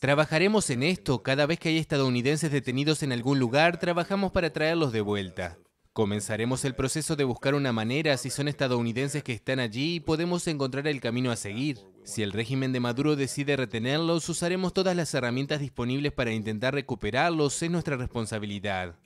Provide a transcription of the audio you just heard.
Trabajaremos en esto. Cada vez que hay estadounidenses detenidos en algún lugar, trabajamos para traerlos de vuelta. Comenzaremos el proceso de buscar una manera si son estadounidenses que están allí y podemos encontrar el camino a seguir. Si el régimen de Maduro decide retenerlos, usaremos todas las herramientas disponibles para intentar recuperarlos. Es nuestra responsabilidad.